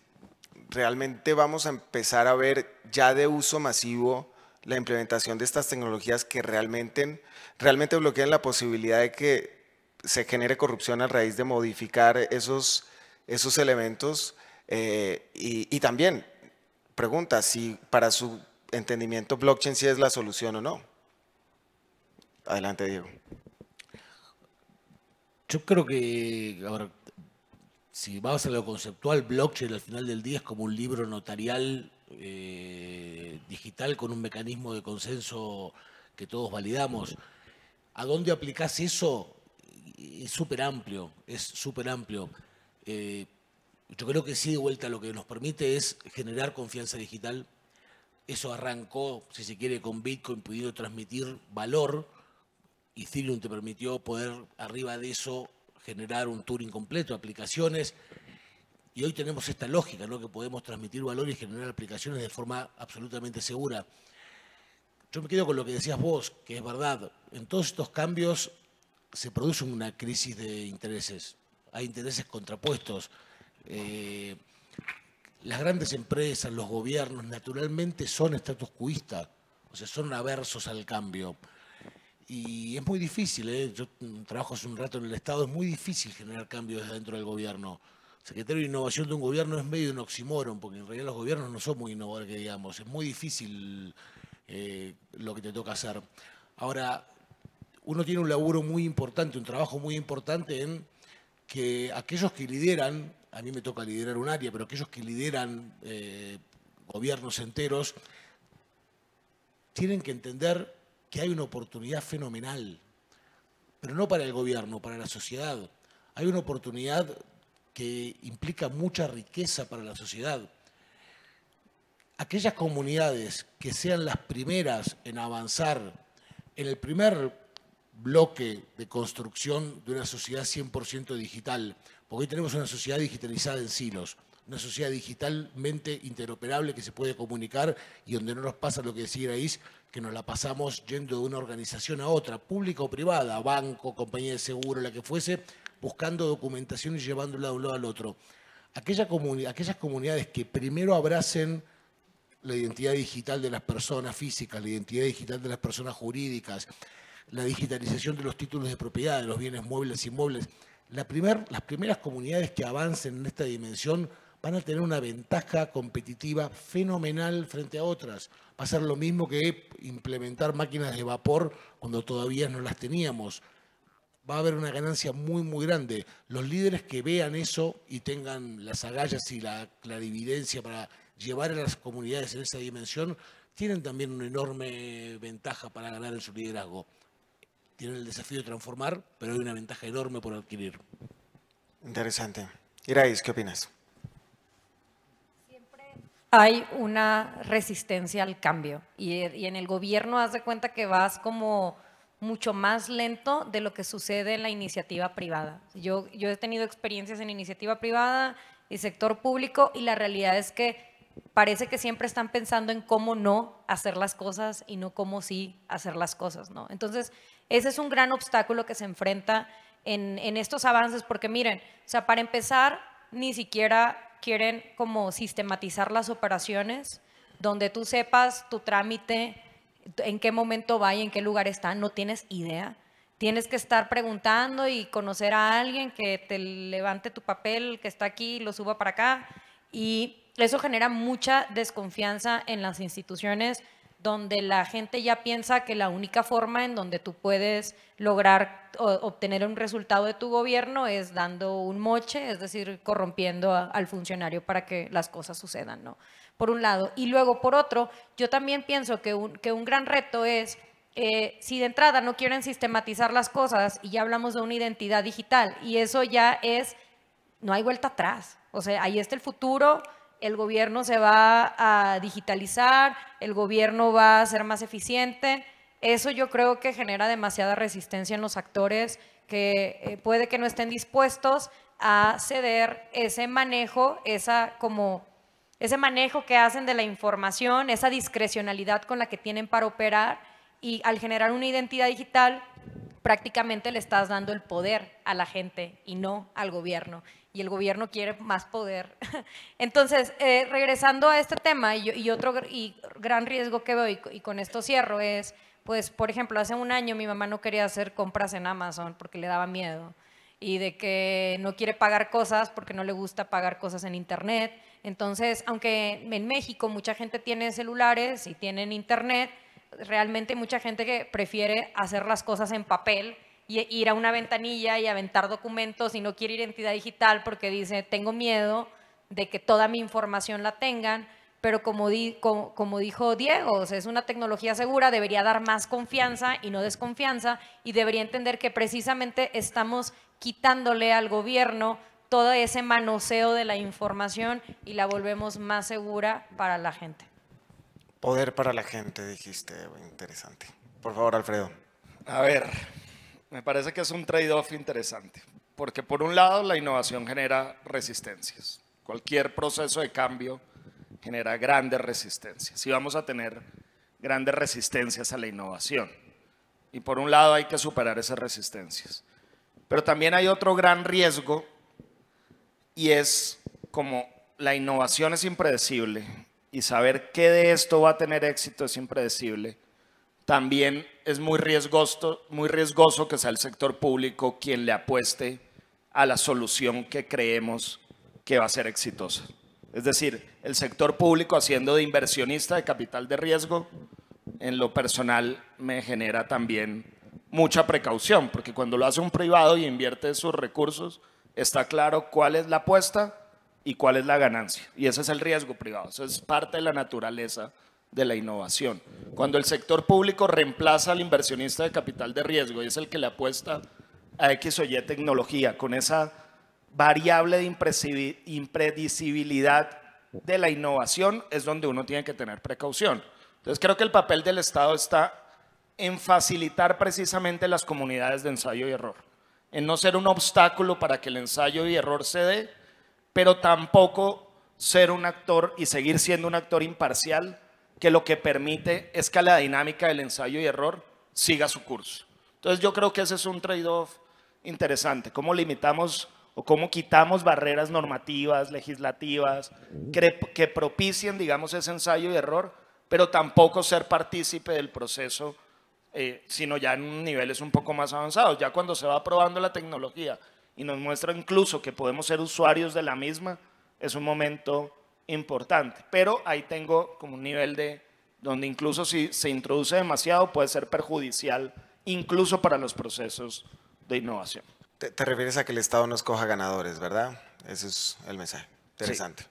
realmente vamos a empezar a ver ya de uso masivo la implementación de estas tecnologías que realmente, realmente bloquean la posibilidad de que se genere corrupción a raíz de modificar esos, esos elementos? Eh, y, y también, pregunta si para su entendimiento blockchain sí es la solución o no. Adelante, Diego. Yo creo que, a si vamos a lo conceptual, blockchain al final del día es como un libro notarial eh, digital con un mecanismo de consenso que todos validamos. ¿A dónde aplicás eso? Es súper amplio, es súper amplio. Eh, yo creo que sí, de vuelta, lo que nos permite es generar confianza digital. Eso arrancó, si se quiere, con Bitcoin pudiendo transmitir valor y Ethereum te permitió poder arriba de eso generar un tour incompleto, aplicaciones. Y hoy tenemos esta lógica, ¿no? que podemos transmitir valor y generar aplicaciones de forma absolutamente segura. Yo me quedo con lo que decías vos, que es verdad. En todos estos cambios se produce una crisis de intereses. Hay intereses contrapuestos. Eh, las grandes empresas, los gobiernos, naturalmente son status o sea, son aversos al cambio. Y es muy difícil, ¿eh? yo mm, trabajo hace un rato en el Estado, es muy difícil generar cambios dentro del gobierno. Secretario de Innovación de un gobierno es medio un oxímoron, porque en realidad los gobiernos no son muy innovadores, digamos. Es muy difícil eh, lo que te toca hacer. Ahora, uno tiene un laburo muy importante, un trabajo muy importante en que aquellos que lideran, a mí me toca liderar un área, pero aquellos que lideran eh, gobiernos enteros, tienen que entender que hay una oportunidad fenomenal, pero no para el gobierno, para la sociedad. Hay una oportunidad que implica mucha riqueza para la sociedad. Aquellas comunidades que sean las primeras en avanzar en el primer bloque de construcción de una sociedad 100% digital, porque hoy tenemos una sociedad digitalizada en silos, una sociedad digitalmente interoperable que se puede comunicar y donde no nos pasa lo que decía Is que nos la pasamos yendo de una organización a otra, pública o privada, banco, compañía de seguro, la que fuese, buscando documentación y llevándola de un lado al otro. Aquella aquellas comunidades que primero abracen la identidad digital de las personas físicas, la identidad digital de las personas jurídicas, la digitalización de los títulos de propiedad, de los bienes muebles e inmuebles, las primeras comunidades que avancen en esta dimensión van a tener una ventaja competitiva fenomenal frente a otras va a ser lo mismo que implementar máquinas de vapor cuando todavía no las teníamos. Va a haber una ganancia muy, muy grande. Los líderes que vean eso y tengan las agallas y la clarividencia para llevar a las comunidades en esa dimensión, tienen también una enorme ventaja para ganar en su liderazgo. Tienen el desafío de transformar, pero hay una ventaja enorme por adquirir. Interesante. Irais, ¿qué opinas? hay una resistencia al cambio. Y, en el gobierno haz de cuenta que vas como mucho más lento de lo que sucede en la iniciativa privada. Yo, yo he tenido experiencias en iniciativa privada y sector público y la realidad es que parece que siempre están pensando en cómo no hacer las cosas y no cómo sí hacer las cosas, ¿no? Entonces, ese es un gran obstáculo que se enfrenta en, en estos avances, porque miren, o sea, para empezar, ni siquiera quieren como sistematizar las operaciones, donde tú sepas tu trámite, en qué momento va y en qué lugar está, no tienes idea. Tienes que estar preguntando y conocer a alguien que te levante tu papel que está aquí y lo suba para acá. Y eso genera mucha desconfianza en las instituciones donde la gente ya piensa que la única forma en donde tú puedes lograr obtener un resultado de tu gobierno es dando un moche, es decir, corrompiendo al funcionario para que las cosas sucedan, ¿no? Por un lado. Y luego, por otro, yo también pienso que un, gran reto es eh, si de entrada no quieren sistematizar las cosas y ya hablamos de una identidad digital y eso ya es, no hay vuelta atrás. O sea, ahí está el futuro, el gobierno se va a digitalizar, el gobierno va a ser más eficiente. Eso yo creo que genera demasiada resistencia en los actores que eh, puede que no estén dispuestos a ceder ese manejo, esa como ese manejo que hacen de la información, esa discrecionalidad con la que tienen para operar y al generar una identidad digital prácticamente le estás dando el poder a la gente y no al gobierno y el gobierno quiere más poder. Entonces, eh, regresando a este tema y, otro y gran riesgo que veo, y, con esto cierro, es, pues, por ejemplo, hace un año mi mamá no quería hacer compras en Amazon porque le daba miedo y de que no quiere pagar cosas porque no le gusta pagar cosas en Internet. Entonces, aunque en México mucha gente tiene celulares y tienen Internet, realmente mucha gente que prefiere hacer las cosas en papel ir a una ventanilla y aventar documentos y no quiere identidad digital porque dice, tengo miedo de que toda mi información la tengan, pero como, dijo Diego, es una tecnología segura, debería dar más confianza y no desconfianza y debería entender que precisamente estamos quitándole al gobierno todo ese manoseo de la información y la volvemos más segura para la gente. Poder para la gente, dijiste, interesante. Por favor, Alfredo. A ver, me parece que es un trade-off interesante, porque por un lado la innovación genera resistencias. Cualquier proceso de cambio genera grandes resistencias y vamos a tener grandes resistencias a la innovación. Y por un lado hay que superar esas resistencias. Pero también hay otro gran riesgo y es como la innovación es impredecible y saber qué de esto va a tener éxito es impredecible, también es muy riesgoso, muy riesgoso que sea el sector público quien le apueste a la solución que creemos que va a ser exitosa. Es decir, el sector público haciendo de inversionista de capital de riesgo, en lo personal me genera también mucha precaución, porque cuando lo hace un privado y invierte sus recursos, está claro cuál es la apuesta y cuál es la ganancia. Y ese es el riesgo privado, eso es parte de la naturaleza de la innovación. Cuando el sector público reemplaza al inversionista de capital de riesgo y es el que le apuesta a X o Y tecnología con esa variable de impredecibilidad de la innovación es donde uno tiene que tener precaución. Entonces creo que el papel del Estado está en facilitar precisamente las comunidades de ensayo y error, en no ser un obstáculo para que el ensayo y error se dé, pero tampoco ser un actor y seguir siendo un actor imparcial que lo que permite es que la dinámica del ensayo y error siga su curso. Entonces yo creo que ese es un trade-off interesante, cómo limitamos o cómo quitamos barreras normativas, legislativas, que, propicien, digamos, ese ensayo y error, pero tampoco ser partícipe del proceso, eh, sino ya en niveles un poco más avanzados, ya cuando se va probando la tecnología y nos muestra incluso que podemos ser usuarios de la misma, es un momento importante. Pero ahí tengo como un nivel de donde incluso si se introduce demasiado puede ser perjudicial incluso para los procesos de innovación. Te, refieres a que el Estado no escoja ganadores, ¿verdad? Ese es el mensaje. Interesante.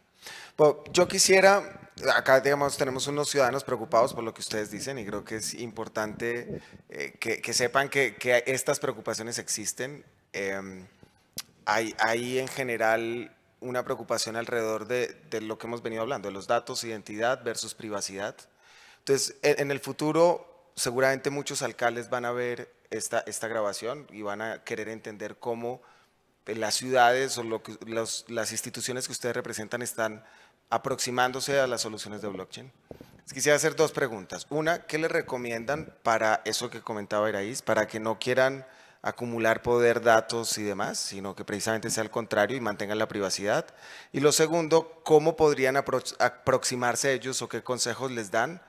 Pues, yo quisiera, acá digamos, tenemos unos ciudadanos preocupados por lo que ustedes dicen y creo que es importante eh, que, sepan que, estas preocupaciones existen. Em, ahí hay, en general una preocupación alrededor de, de, lo que hemos venido hablando, de los datos, identidad versus privacidad. Entonces, en, el futuro, seguramente muchos alcaldes van a ver esta, esta grabación y van a querer entender cómo eh, las ciudades o lo las instituciones que ustedes representan están aproximándose a las soluciones de blockchain. Quisiera hacer dos preguntas. Una, ¿qué les recomiendan para eso que comentaba Iraíz, para que no quieran acumular poder, datos y demás, sino que precisamente sea al contrario y mantengan la privacidad. Y lo segundo, cómo podrían aproximarse ellos o qué consejos les dan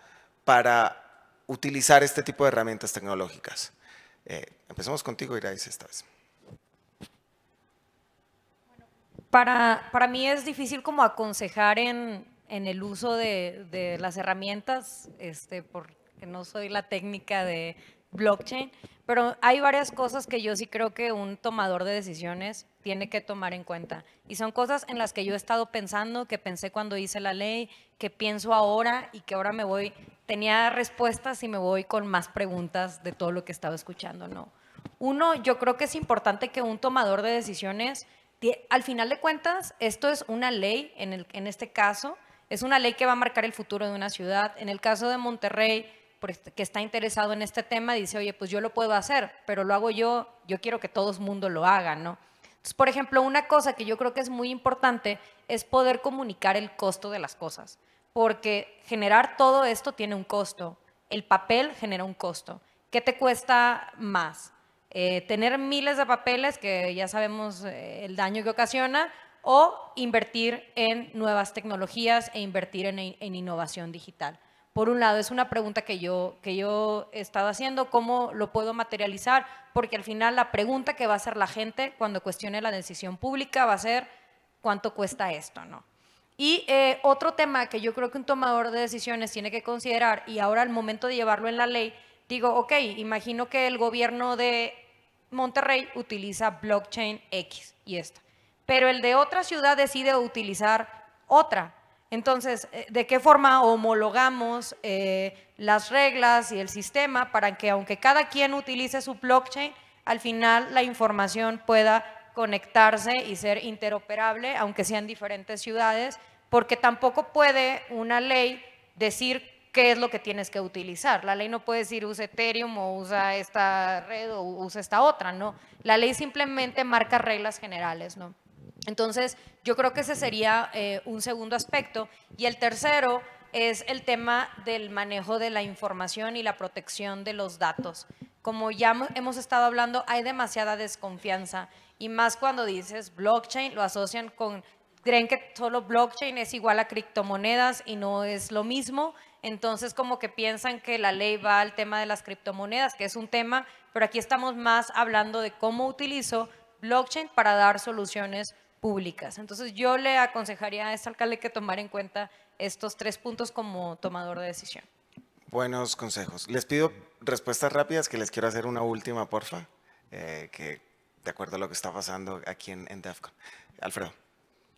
para utilizar este tipo de herramientas tecnológicas. Eh, empecemos contigo, Irais, esta vez. Para, mí es difícil como aconsejar en, el uso de, de, las herramientas, este, porque no soy la técnica de, blockchain, pero hay varias cosas que yo sí creo que un tomador de decisiones tiene que tomar en cuenta. Y son cosas en las que yo he estado pensando, que pensé cuando hice la ley, que pienso ahora y que ahora me voy, tenía respuestas y me voy con más preguntas de todo lo que estaba escuchando, ¿no? Uno, yo creo que es importante que un tomador de decisiones, al final de cuentas, esto es una ley, en, en este caso, es una ley que va a marcar el futuro de una ciudad. En el caso de Monterrey, este, que está interesado en este tema dice, oye, pues yo lo puedo hacer, pero lo hago yo, yo quiero que todo el mundo lo haga, ¿no? Entonces, por ejemplo, una cosa que yo creo que es muy importante es poder comunicar el costo de las cosas, porque generar todo esto tiene un costo, el papel genera un costo. ¿Qué te cuesta más? Eh, tener miles de papeles, que ya sabemos eh, el daño que ocasiona, o invertir en nuevas tecnologías e invertir en innovación digital por un lado, es una pregunta que yo, que yo he estado haciendo, ¿cómo lo puedo materializar? Porque al final la pregunta que va a hacer la gente cuando cuestione la decisión pública va a ser, ¿cuánto cuesta esto? ¿no? Y eh, otro tema que yo creo que un tomador de decisiones tiene que considerar, y ahora al momento de llevarlo en la ley, digo, ok, imagino que el gobierno de Monterrey utiliza blockchain X y esto, pero el de otra ciudad decide utilizar otra entonces, eh, ¿de qué forma homologamos eh, las reglas y el sistema para que aunque cada quien utilice su blockchain, al final la información pueda conectarse y ser interoperable, aunque sean diferentes ciudades, porque tampoco puede una ley decir qué es lo que tienes que utilizar. La ley no puede decir usa Ethereum o usa esta red o usa esta otra, ¿no? La ley simplemente marca reglas generales, ¿no? Entonces, yo creo que ese sería eh, un segundo aspecto. Y el tercero es el tema del manejo de la información y la protección de los datos. Como ya hemos estado hablando, hay demasiada desconfianza. Y más cuando dices blockchain, lo asocian con, creen que solo blockchain es igual a criptomonedas y no es lo mismo. Entonces, como que piensan que la ley va al tema de las criptomonedas, que es un tema, pero aquí estamos más hablando de cómo utilizo blockchain para dar soluciones entonces yo le aconsejaría a este alcalde que tomar en cuenta estos tres puntos como tomador de decisión. Buenos consejos. Les pido respuestas rápidas que les quiero hacer una última, porfa, eh, que de acuerdo a lo que está pasando aquí en, en DEFCON. Alfredo.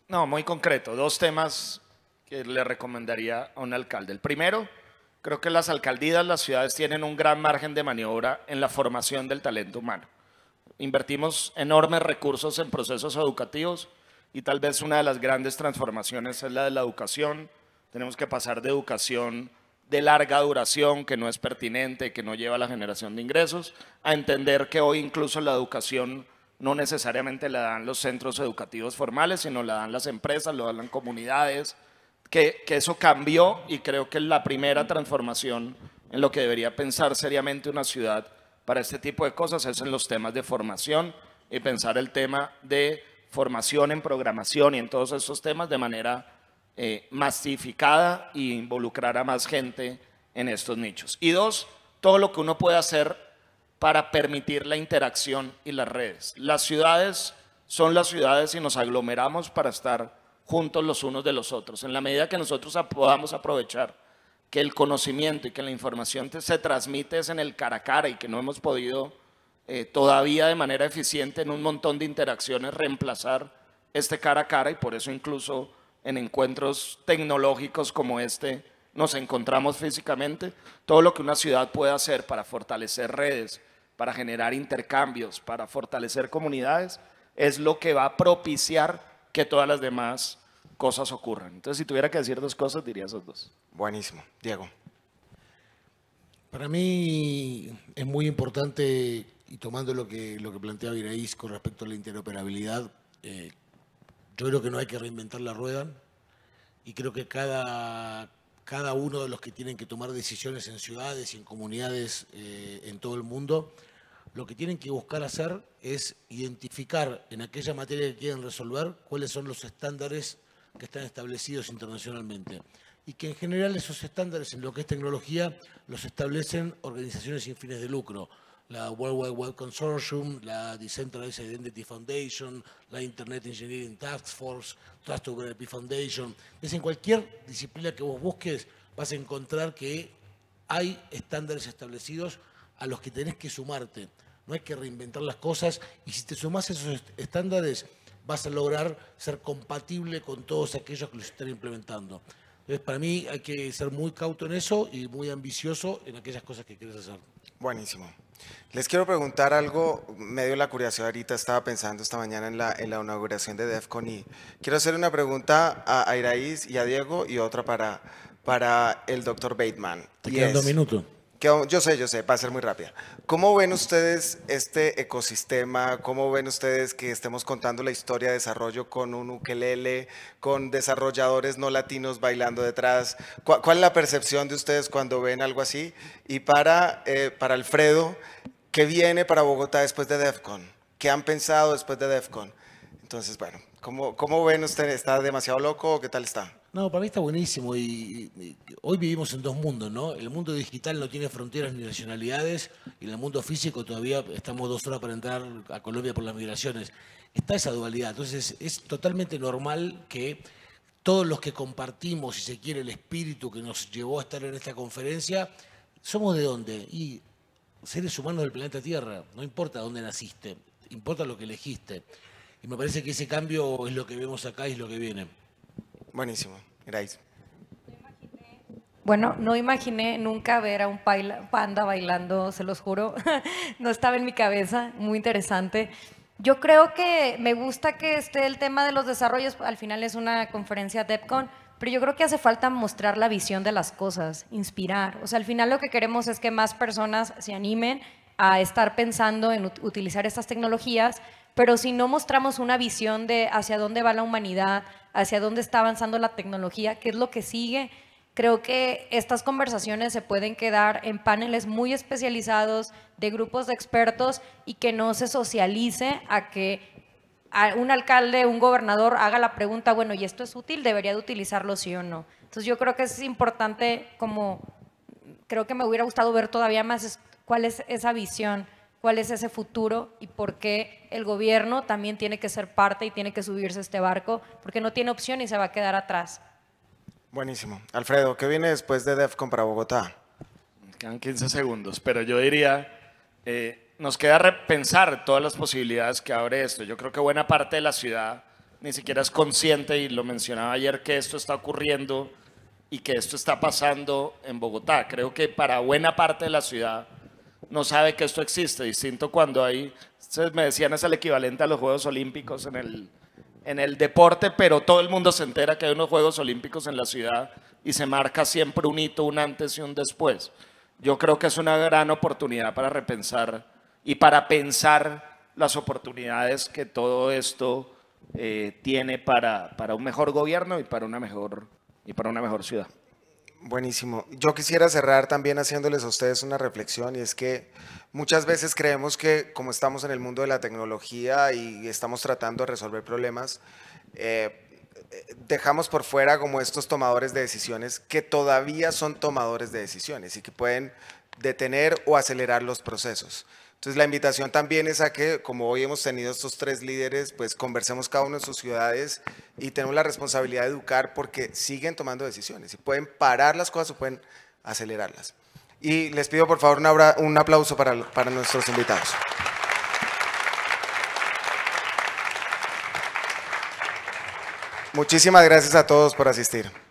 No, muy concreto. Dos temas que le recomendaría a un alcalde. El primero, creo que las alcaldías, las ciudades tienen un gran margen de maniobra en la formación del talento humano. Invertimos enormes recursos en procesos educativos y tal vez una de las grandes transformaciones es la de la educación. Tenemos que pasar de educación de larga duración, que no es pertinente, que no lleva a la generación de ingresos, a entender que hoy incluso la educación no necesariamente la dan los centros educativos formales, sino la dan las empresas, lo dan las comunidades, que, eso cambió y creo que es la primera transformación en lo que debería pensar seriamente una ciudad para este tipo de cosas es en los temas de formación y pensar el tema de formación en programación y en todos esos temas de manera eh, masificada e involucrar a más gente en estos nichos. Y dos, todo lo que uno puede hacer para permitir la interacción y las redes. Las ciudades son las ciudades y nos aglomeramos para estar juntos los unos de los otros. En la medida que nosotros podamos aprovechar que el conocimiento y que la información se transmite es en el cara a cara y que no hemos podido eh, todavía de manera eficiente en un montón de interacciones reemplazar este cara a cara y por eso incluso en encuentros tecnológicos como este nos encontramos físicamente. Todo lo que una ciudad puede hacer para fortalecer redes, para generar intercambios, para fortalecer comunidades, es lo que va a propiciar que todas las demás cosas ocurran. Entonces, si tuviera que decir dos cosas, diría esos dos. Buenísimo. Diego. Para mí es muy importante, y tomando lo que, lo que planteaba Iraíz con respecto a la interoperabilidad, eh, yo creo que no hay que reinventar la rueda y creo que cada, cada uno de los que tienen que tomar decisiones en ciudades y en comunidades eh, en todo el mundo, lo que tienen que buscar hacer es identificar en aquella materia que quieren resolver cuáles son los estándares que están establecidos internacionalmente y que en general esos estándares en lo que es tecnología los establecen organizaciones sin fines de lucro, la World Wide Web Consortium, la Decentralized Identity Foundation, la Internet Engineering Task Force, Trust e Foundation. Es en cualquier disciplina que vos busques vas a encontrar que hay estándares establecidos a los que tenés que sumarte. No hay que reinventar las cosas y si te sumás a esos estándares vas a lograr ser compatible con todos aquellos que lo están implementando. Entonces, para mí hay que ser muy cauto en eso y muy ambicioso en aquellas cosas que quieres hacer. Buenísimo. Les quiero preguntar algo, Medio la curiosidad ahorita, estaba pensando esta mañana en la, en la inauguración de DEFCON y quiero hacer una pregunta a, Iraís y a Diego y otra para, para el doctor Bateman. Te quedan dos minutos yo sé, yo sé, va a ser muy rápida. ¿Cómo ven ustedes este ecosistema? ¿Cómo ven ustedes que estemos contando la historia de desarrollo con un ukelele, con desarrolladores no latinos bailando detrás? ¿Cuál, es la percepción de ustedes cuando ven algo así? Y para, eh, para Alfredo, ¿qué viene para Bogotá después de DEFCON? ¿Qué han pensado después de DEFCON? Entonces, bueno, ¿cómo, ¿cómo, ven ¿Usted ¿Está demasiado loco o qué tal está? No, para mí está buenísimo y, hoy vivimos en dos mundos, ¿no? El mundo digital no tiene fronteras ni nacionalidades y en el mundo físico todavía estamos dos horas para entrar a Colombia por las migraciones. Está esa dualidad, entonces es totalmente normal que todos los que compartimos, si se quiere, el espíritu que nos llevó a estar en esta conferencia, somos de dónde? Y seres humanos del planeta Tierra, no importa dónde naciste, importa lo que elegiste. Y me parece que ese cambio es lo que vemos acá y es lo que viene. Buenísimo, gracias. Bueno, no imaginé nunca ver a un panda bailando, se los juro. no estaba en mi cabeza, muy interesante. Yo creo que me gusta que esté el tema de los desarrollos, al final es una conferencia DEPCON, pero yo creo que hace falta mostrar la visión de las cosas, inspirar. O sea, al final lo que queremos es que más personas se animen a estar pensando en utilizar estas tecnologías, pero si no mostramos una visión de hacia dónde va la humanidad, hacia dónde está avanzando la tecnología, qué es lo que sigue, creo que estas conversaciones se pueden quedar en paneles muy especializados de grupos de expertos y que no se socialice a que un alcalde, un gobernador haga la pregunta, bueno, ¿y esto es útil? ¿Debería de utilizarlo sí o no? Entonces yo creo que es importante como, creo que me hubiera gustado ver todavía más cuál es esa visión cuál es ese futuro y por qué el gobierno también tiene que ser parte y tiene que subirse a este barco, porque no tiene opción y se va a quedar atrás. Buenísimo. Alfredo, ¿qué viene después de DEFCON para Bogotá? Quedan 15 segundos, pero yo diría, eh, nos queda repensar todas las posibilidades que abre esto. Yo creo que buena parte de la ciudad ni siquiera es consciente, y lo mencionaba ayer, que esto está ocurriendo y que esto está pasando en Bogotá. Creo que para buena parte de la ciudad no sabe que esto existe. Distinto cuando hay, me decían, es el equivalente a los Juegos Olímpicos en el, en el deporte, pero todo el mundo se entera que hay unos Juegos Olímpicos en la ciudad y se marca siempre un hito, un antes y un después. Yo creo que es una gran oportunidad para repensar y para pensar las oportunidades que todo esto eh, tiene para, para un mejor gobierno y para una mejor, y para una mejor ciudad. Buenísimo. Yo quisiera cerrar también haciéndoles a ustedes una reflexión y es que muchas veces creemos que como estamos en el mundo de la tecnología y estamos tratando de resolver problemas, eh, dejamos por fuera como estos tomadores de decisiones que todavía son tomadores de decisiones y que pueden detener o acelerar los procesos. Entonces la invitación también es a que, como hoy hemos tenido estos tres líderes, pues conversemos cada uno en sus ciudades y tenemos la responsabilidad de educar porque siguen tomando decisiones y pueden parar las cosas o pueden acelerarlas. Y les pido por favor un aplauso para, para nuestros invitados. Muchísimas gracias a todos por asistir.